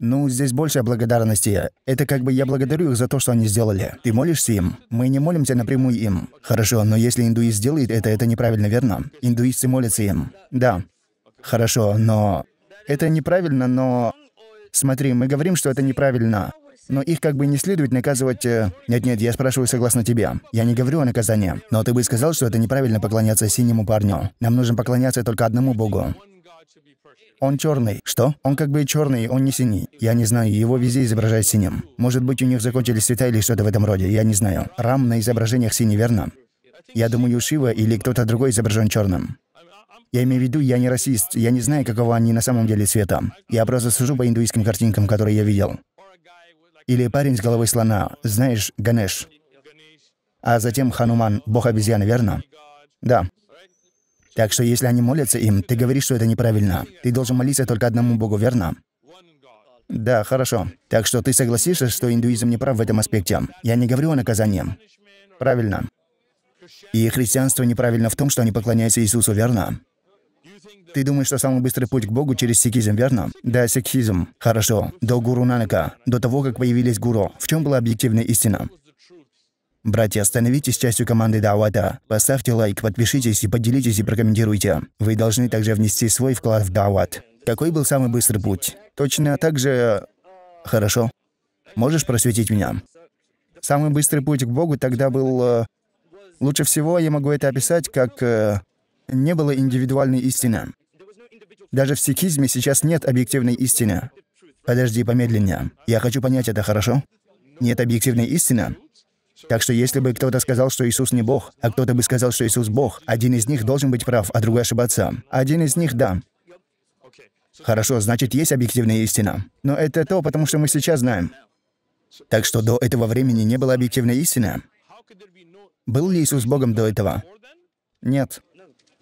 Ну, здесь больше благодарности. Это как бы я благодарю их за то, что они сделали. Ты молишься им? Мы не молимся напрямую им. Хорошо, но если индуист сделает это, это неправильно, верно? Индуисты молятся им. Да. Хорошо, но... Это неправильно, но... Смотри, мы говорим, что это неправильно. Но их как бы не следует наказывать... Э, нет-нет, я спрашиваю согласно тебе. Я не говорю о наказании. Но ты бы сказал, что это неправильно поклоняться синему парню. Нам нужно поклоняться только одному богу. Он черный. Что? Он как бы черный, он не синий. Я не знаю, его везде изображают синим. Может быть, у них закончились цвета или что-то в этом роде, я не знаю. Рам на изображениях синий, верно? Я думаю, Шива или кто-то другой изображен черным. Я имею в виду, я не расист, я не знаю, какого они на самом деле цвета. Я просто сужу по индуистским картинкам, которые я видел. Или парень с головой слона, знаешь, Ганеш. А затем Хануман, бог обезьяны, верно? Да. Так что если они молятся им, ты говоришь, что это неправильно. Ты должен молиться только одному Богу, верно? Да, хорошо. Так что ты согласишься, что индуизм не прав в этом аспекте? Я не говорю о наказании. Правильно. И христианство неправильно в том, что они поклоняются Иисусу, верно? Ты думаешь, что самый быстрый путь к Богу через сикхизм, верно? Да, сикхизм. Хорошо. До гуру Нанака, до того, как появились гуру, в чем была объективная истина? Братья, становитесь частью команды Дауата. Поставьте лайк, подпишитесь и поделитесь и прокомментируйте. Вы должны также внести свой вклад в Дауат. Какой был самый быстрый путь? Точно так же... Хорошо. Можешь просветить меня? Самый быстрый путь к Богу тогда был... Э, лучше всего я могу это описать как... Э, Не было индивидуальной истины. Даже в сикизме сейчас нет объективной истины. Подожди, помедленнее. Я хочу понять это, хорошо? Нет объективной истины? Так что если бы кто-то сказал, что Иисус не Бог, а кто-то бы сказал, что Иисус Бог, один из них должен быть прав, а другой ошибаться. Один из них — да. Хорошо, значит, есть объективная истина. Но это то, потому что мы сейчас знаем. Так что до этого времени не было объективной истины. Был ли Иисус Богом до этого? Нет.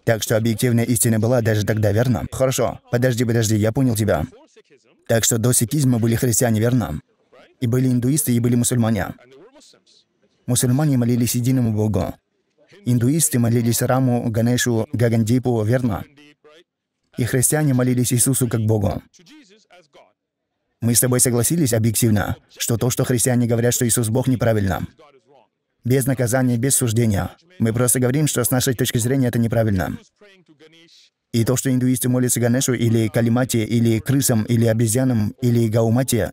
Так что объективная истина была даже тогда, верно? Хорошо. Подожди, подожди, я понял тебя. Так что до сикизма были христиане, верно? И были индуисты, и были мусульмане. Мусульмане молились единому Богу. Индуисты молились Раму, Ганешу, Гагандипу, верно? И христиане молились Иисусу как Богу. Мы с тобой согласились объективно, что то, что христиане говорят, что Иисус Бог, неправильно. Без наказания, без суждения. Мы просто говорим, что с нашей точки зрения это неправильно. И то, что индуисты молятся Ганешу или Калимате, или крысам, или обезьянам, или Гаумате,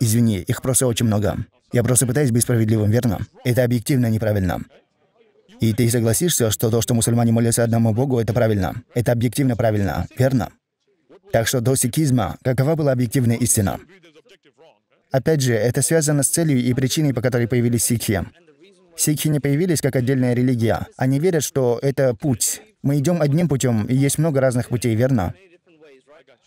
извини, их просто очень много. Я просто пытаюсь быть справедливым, верно? Это объективно неправильно. И ты согласишься, что то, что мусульмане молятся одному Богу, это правильно. Это объективно правильно, верно? Так что до сикизма, какова была объективная истина? Опять же, это связано с целью и причиной, по которой появились сикхи. Сикхи не появились как отдельная религия. Они верят, что это путь. Мы идем одним путем, и есть много разных путей, верно?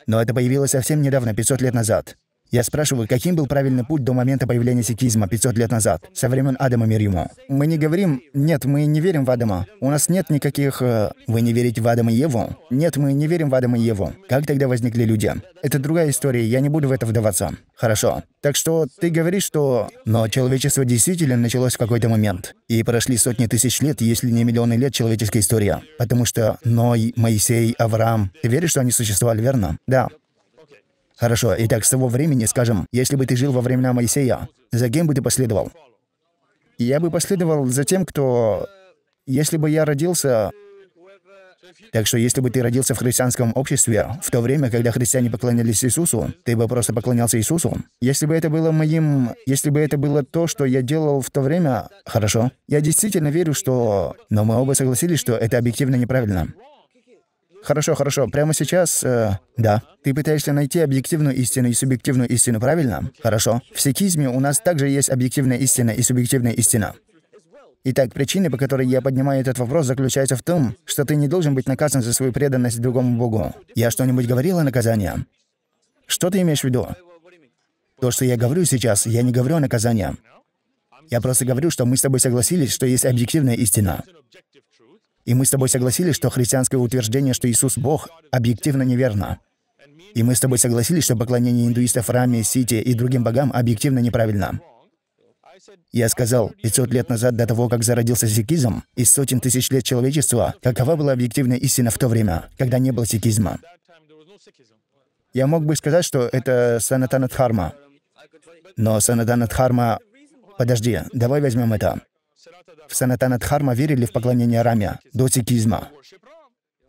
Но это появилось совсем недавно, 500 лет назад. Я спрашиваю, каким был правильный путь до момента появления сикизма 500 лет назад, со времен Адама Мирима. Мы не говорим, нет, мы не верим в Адама. У нас нет никаких... Э, вы не верите в Адама и Еву? Нет, мы не верим в Адама и Еву. Как тогда возникли люди? Это другая история, я не буду в это вдаваться. Хорошо. Так что ты говоришь, что... Но человечество действительно началось в какой-то момент. И прошли сотни тысяч лет, если не миллионы лет человеческой истории. Потому что Ной, Моисей, Авраам... Ты веришь, что они существовали, верно? Да. Хорошо, итак, с того времени, скажем, если бы ты жил во времена Моисея, за кем бы ты последовал? Я бы последовал за тем, кто... Если бы я родился... Так что, если бы ты родился в христианском обществе, в то время, когда христиане поклонялись Иисусу, ты бы просто поклонялся Иисусу. Если бы это было моим... Если бы это было то, что я делал в то время... Хорошо. Я действительно верю, что... Но мы оба согласились, что это объективно неправильно. Хорошо, хорошо. Прямо сейчас... Э, да. Ты пытаешься найти объективную истину и субъективную истину, правильно? Хорошо. В сикизме у нас также есть объективная истина и субъективная истина. Итак, причины, по которой я поднимаю этот вопрос, заключаются в том, что ты не должен быть наказан за свою преданность другому Богу. Я что-нибудь говорил о наказании? Что ты имеешь в виду? То, что я говорю сейчас, я не говорю о наказании. Я просто говорю, что мы с тобой согласились, что есть объективная истина. И мы с тобой согласились, что христианское утверждение, что Иисус — Бог, объективно неверно. И мы с тобой согласились, что поклонение индуистов Раме, Сити и другим богам объективно неправильно. Я сказал, 500 лет назад, до того, как зародился сикизм, из сотен тысяч лет человечества, какова была объективная истина в то время, когда не было сикизма? Я мог бы сказать, что это санатанадхарма. Но санатанадхарма... Подожди, давай возьмем это. В Санатанадхарма верили в поклонение Раме, до сикизма.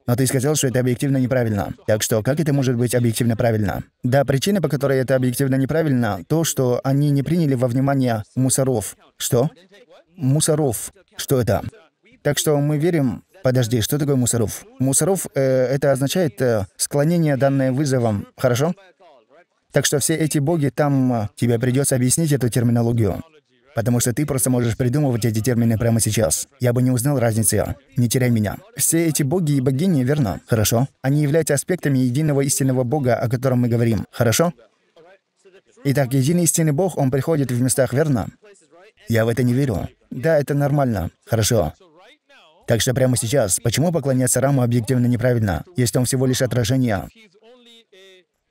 Но ты сказал, что это объективно неправильно. Так что как это может быть объективно правильно? Да, причина, по которой это объективно неправильно, то, что они не приняли во внимание мусоров. Что? Мусоров. Что это? Так что мы верим... Подожди, что такое мусоров? Мусоров э, это означает э, склонение, данное вызовом. Хорошо? Так что все эти боги там... Э, тебе придется объяснить эту терминологию. Потому что ты просто можешь придумывать эти термины прямо сейчас. Я бы не узнал разницы. Не теряй меня. Все эти боги и богини, верно? Хорошо. Они являются аспектами единого истинного бога, о котором мы говорим. Хорошо? Итак, единый истинный бог, он приходит в местах, верно? Я в это не верю. Да, это нормально. Хорошо. Так что прямо сейчас, почему поклоняться Раму объективно неправильно, если он всего лишь отражение?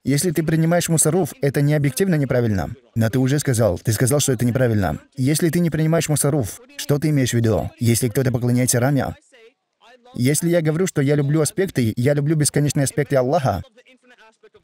Если ты принимаешь мусоров, это не объективно неправильно. Но ты уже сказал, ты сказал, что это неправильно. Если ты не принимаешь мусоров, что ты имеешь в виду? Если кто-то поклоняется раме? Если я говорю, что я люблю аспекты, я люблю бесконечные аспекты Аллаха,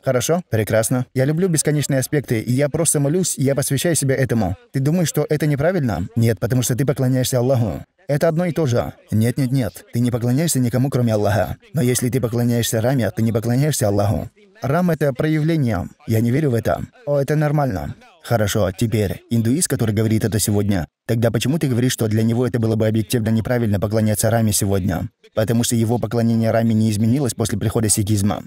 Хорошо, прекрасно. Я люблю бесконечные аспекты, и я просто молюсь, и я посвящаю себя этому. Ты думаешь, что это неправильно? Нет, потому что ты поклоняешься Аллаху. Это одно и то же. Нет-нет-нет, ты не поклоняешься никому, кроме Аллаха. Но если ты поклоняешься Раме, ты не поклоняешься Аллаху. Рам — это проявление. Я не верю в это. О, это нормально. Хорошо, теперь, индуист, который говорит это сегодня, тогда почему ты говоришь, что для него это было бы объективно неправильно поклоняться Раме сегодня? Потому что его поклонение Раме не изменилось после прихода сикизма.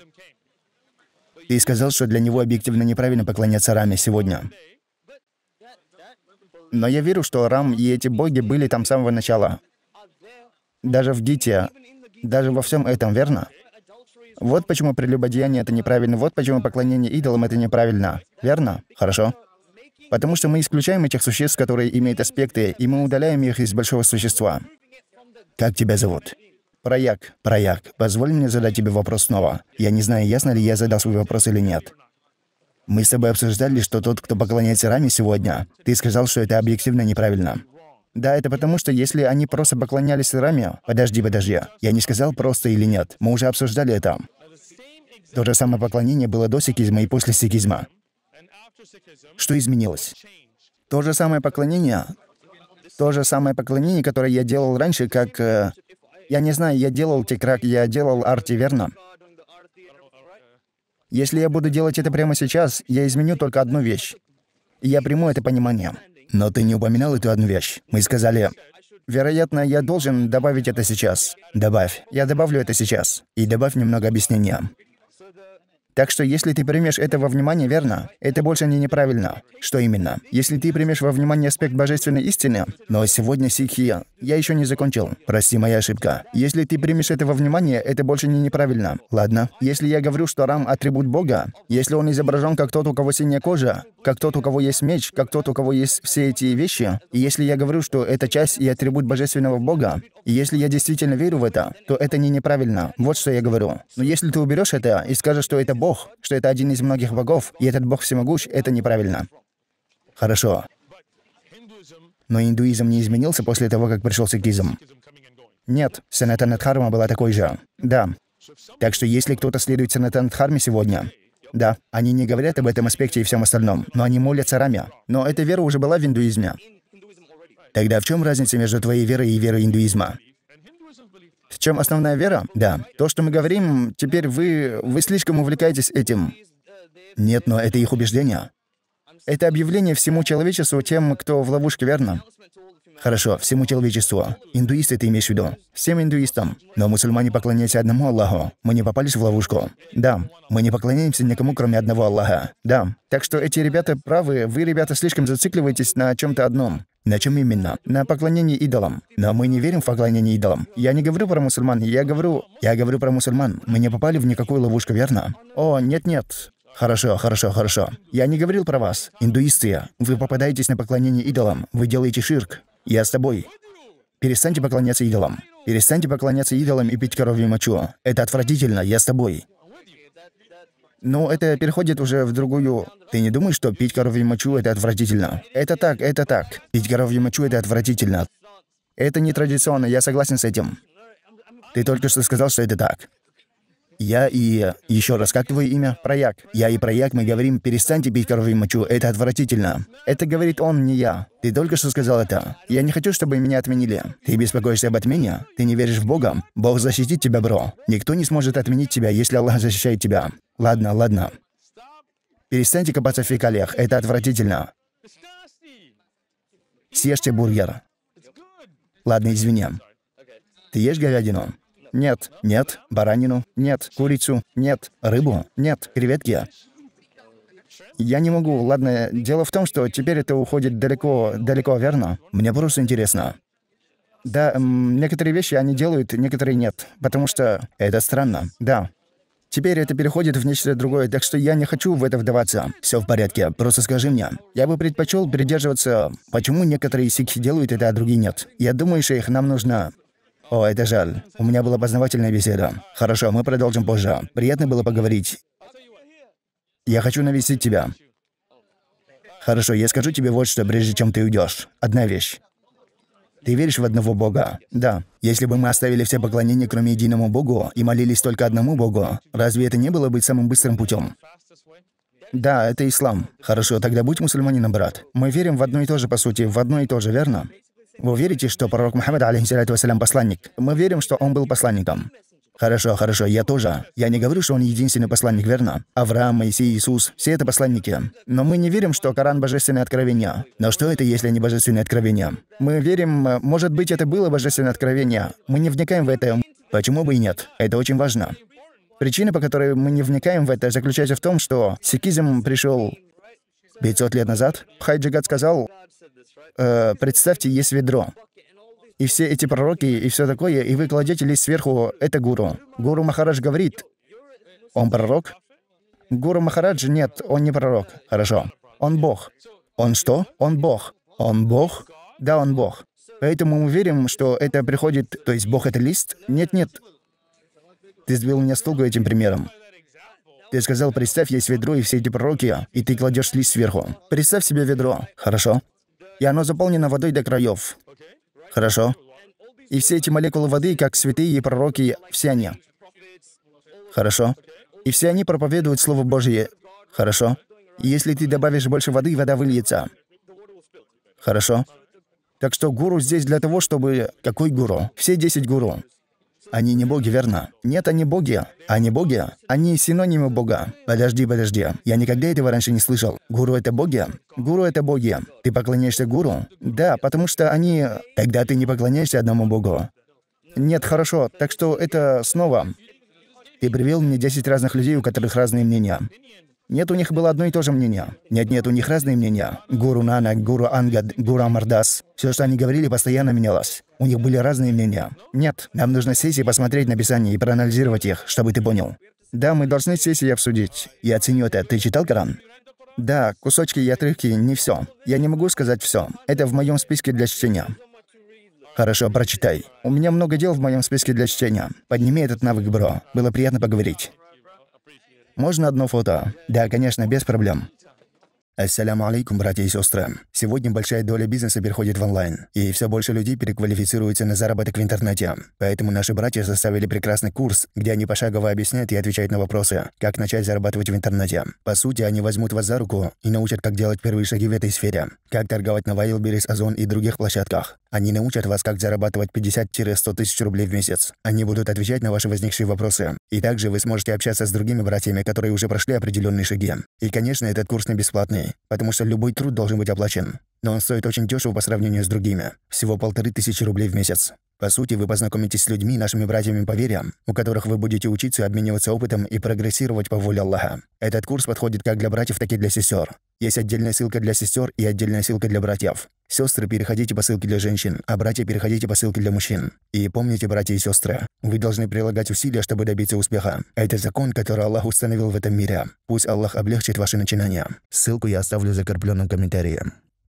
Ты сказал, что для него объективно неправильно поклоняться Раме сегодня. Но я верю, что Рам и эти боги были там с самого начала. Даже в дите, даже во всем этом, верно? Вот почему прелюбодеяние — это неправильно, вот почему поклонение идолам — это неправильно. Верно? Хорошо. Потому что мы исключаем этих существ, которые имеют аспекты, и мы удаляем их из большого существа. Как тебя зовут? Прояк. Прояк, позволь мне задать тебе вопрос снова. Я не знаю, ясно ли я задал свой вопрос или нет. Мы с тобой обсуждали, что тот, кто поклоняется раме сегодня, ты сказал, что это объективно неправильно. Да, это потому, что если они просто поклонялись раме... Подожди, подожди. Я не сказал просто или нет. Мы уже обсуждали это. То же самое поклонение было до сикизма и после сикизма. Что изменилось? То же самое поклонение, то же самое поклонение, которое я делал раньше, как... Э, я не знаю, я делал текрак, я делал арти, верно? Если я буду делать это прямо сейчас, я изменю только одну вещь. И я приму это понимание. Но ты не упоминал эту одну вещь. Мы сказали... Вероятно, я должен добавить это сейчас. Добавь. Я добавлю это сейчас. И добавь немного объяснения. Так что если ты примешь это во внимание, верно, это больше не неправильно. Что именно? Если ты примешь во внимание аспект божественной истины, но сегодня сикхи, я еще не закончил. Прости, моя ошибка. Если ты примешь это во внимание, это больше не неправильно. Ладно. Если я говорю, что Рам – атрибут Бога, если он изображен как тот, у кого синяя кожа, как тот, у кого есть меч, как тот, у кого есть все эти вещи, и если я говорю, что это часть и атрибут божественного Бога, и если я действительно верю в это, то это не неправильно. Вот что я говорю. Но если ты уберешь это и скажешь, что это бог, что это один из многих богов, и этот бог всемогущ, это неправильно. Хорошо. Но индуизм не изменился после того, как пришел сикхизм Нет, Санатана Дхарма была такой же. Да. Так что если кто-то следует Санатана Дхарме сегодня, да, они не говорят об этом аспекте и всем остальном, но они молятся Раме. Но эта вера уже была в индуизме. Тогда в чем разница между твоей верой и верой индуизма? чем основная вера? Да. То, что мы говорим, теперь вы... вы слишком увлекаетесь этим. Нет, но это их убеждение. Это объявление всему человечеству тем, кто в ловушке, верно? Хорошо, всему человечеству. Индуисты ты имеешь в виду? Всем индуистам. Но мусульмане поклоняются одному Аллаху. Мы не попались в ловушку. Да, мы не поклоняемся никому, кроме одного Аллаха. Да. Так что эти ребята правы, вы, ребята, слишком зацикливаетесь на чем то одном. На чем именно? На поклонении идолам. Но мы не верим в поклонение идолам. Я не говорю про мусульман, я говорю... Я говорю про мусульман. Мы не попали в никакую ловушку, верно? О, нет-нет. Хорошо, хорошо, хорошо. Я не говорил про вас. Индуисты, вы попадаетесь на поклонение идолам. Вы делаете ширк. Я с тобой. Перестаньте поклоняться идолам. Перестаньте поклоняться идолам и пить коровью мочу. Это отвратительно, я с тобой. Но это переходит уже в другую. Ты не думаешь, что пить коровью мочу – это отвратительно? Это так, это так. Пить коровью мочу – это отвратительно. Это не традиционно. я согласен с этим. Ты только что сказал, что это так. Я и... Еще раз, как твое имя? Прояк. Я и Прояк, мы говорим, перестаньте пить коровью мочу, это отвратительно. Это говорит он, не я. Ты только что сказал это. Я не хочу, чтобы меня отменили. Ты беспокоишься об отмене? Ты не веришь в Бога? Бог защитит тебя, бро. Никто не сможет отменить тебя, если Аллах защищает тебя. Ладно, ладно. Перестаньте копаться в фекалиях, это отвратительно. Съешьте бургер. Ладно, извини. Ты ешь говядину? Нет. Нет. Баранину? Нет. Курицу? Нет. Рыбу? Нет. Креветки? Я не могу. Ладно, дело в том, что теперь это уходит далеко, далеко, верно? Мне просто интересно. Да, некоторые вещи они делают, некоторые нет. Потому что это странно. Да, Теперь это переходит в нечто другое, так что я не хочу в это вдаваться. Все в порядке, просто скажи мне. Я бы предпочел придерживаться, почему некоторые сикхи делают это, а другие нет. Я думаю, что их нам нужно. О, это жаль. У меня была познавательная беседа. Хорошо, мы продолжим позже. Приятно было поговорить. Я хочу навестить тебя. Хорошо, я скажу тебе вот что, прежде чем ты уйдешь. Одна вещь. Ты веришь в одного Бога? Да. Если бы мы оставили все поклонения, кроме единому Богу, и молились только одному Богу, разве это не было бы самым быстрым путем? Да, это ислам. Хорошо, тогда будь мусульманином, брат. Мы верим в одно и то же, по сути, в одно и то же, верно? Вы верите, что пророк Мухаммад, алейхиссалату вассалям, посланник? Мы верим, что он был посланником. Хорошо, хорошо, я тоже. Я не говорю, что он единственный посланник, верно? Авраам, Моисей, Иисус — все это посланники. Но мы не верим, что Коран — божественное откровение. Но что это, если не божественное откровение? Мы верим, э, может быть, это было божественное откровение. Мы не вникаем в это. Почему бы и нет? Это очень важно. Причина, по которой мы не вникаем в это, заключается в том, что сикизм пришел 500 лет назад. Хайджигат сказал, э, «Представьте, есть ведро и все эти пророки, и все такое, и вы кладете лист сверху, это гуру. Гуру Махарадж говорит, он пророк? Гуру Махарадж, нет, он не пророк. Хорошо. Он Бог. Он что? Он Бог. Он Бог? Да, он Бог. Поэтому мы верим, что это приходит... То есть Бог — это лист? Нет-нет. Ты сбил меня с толку этим примером. Ты сказал, представь, есть ведро и все эти пророки, и ты кладешь лист сверху. Представь себе ведро. Хорошо. И оно заполнено водой до краев. Хорошо. И все эти молекулы воды, как святые и пророки, все они. Хорошо. И все они проповедуют Слово Божье. Хорошо. И если ты добавишь больше воды, вода выльется. Хорошо. Так что гуру здесь для того, чтобы... Какой гуру? Все 10 гуру. Они не боги, верно? Нет, они боги. Они а боги. Они синонимы бога. Подожди, подожди. Я никогда этого раньше не слышал. Гуру — это боги? Гуру — это боги. Ты поклоняешься гуру? Да, потому что они... Тогда ты не поклоняешься одному богу. Нет, хорошо. Так что это снова... Ты привел мне 10 разных людей, у которых разные мнения. Нет, у них было одно и то же мнение. Нет, нет, у них разные мнения. Гуру Нанак, Гуру Ангад, Гуру Амардас. Все, что они говорили, постоянно менялось. У них были разные мнения. Нет, нам нужно сесть и посмотреть на Писание и проанализировать их, чтобы ты понял. Да, мы должны сесть и обсудить. Я оценю это. Ты читал Коран? Да, кусочки и отрывки — не все. Я не могу сказать все. Это в моем списке для чтения. Хорошо, прочитай. У меня много дел в моем списке для чтения. Подними этот навык, бро. Было приятно поговорить. Можно одно фото? Да, конечно, без проблем. Ассаляму алейкум, братья и сестры. Сегодня большая доля бизнеса переходит в онлайн, и все больше людей переквалифицируются на заработок в интернете. Поэтому наши братья составили прекрасный курс, где они пошагово объясняют и отвечают на вопросы, как начать зарабатывать в интернете. По сути, они возьмут вас за руку и научат, как делать первые шаги в этой сфере, как торговать на Wildberries, Озон и других площадках. Они научат вас, как зарабатывать 50-100 тысяч рублей в месяц. Они будут отвечать на ваши возникшие вопросы. И также вы сможете общаться с другими братьями, которые уже прошли определенные шаги. И, конечно, этот курс не бесплатный компании, потому что любой труд должен быть оплачен. Но он стоит очень дешево по сравнению с другими. Всего полторы тысячи рублей в месяц. По сути, вы познакомитесь с людьми, нашими братьями по вере, у которых вы будете учиться, обмениваться опытом и прогрессировать по воле Аллаха. Этот курс подходит как для братьев, так и для сестер. Есть отдельная ссылка для сестер и отдельная ссылка для братьев. Сестры, переходите по ссылке для женщин, а братья, переходите по ссылке для мужчин. И помните, братья и сестры, вы должны прилагать усилия, чтобы добиться успеха. Это закон, который Аллах установил в этом мире. Пусть Аллах облегчит ваши начинания. Ссылку я оставлю в закрепленном комментарии.